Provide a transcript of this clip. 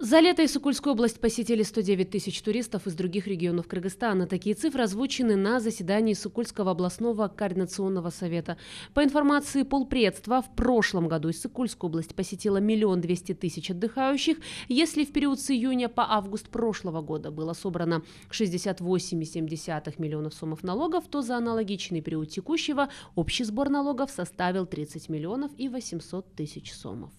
За лето Иссыкульскую область посетили 109 тысяч туристов из других регионов Кыргызстана. Такие цифры озвучены на заседании Иссыкульского областного координационного совета. По информации полпредства, в прошлом году Иссыкульскую область посетила миллион двести тысяч отдыхающих. Если в период с июня по август прошлого года было собрано 68,7 миллионов сомов налогов, то за аналогичный период текущего общий сбор налогов составил 30 миллионов и 800 тысяч сомов.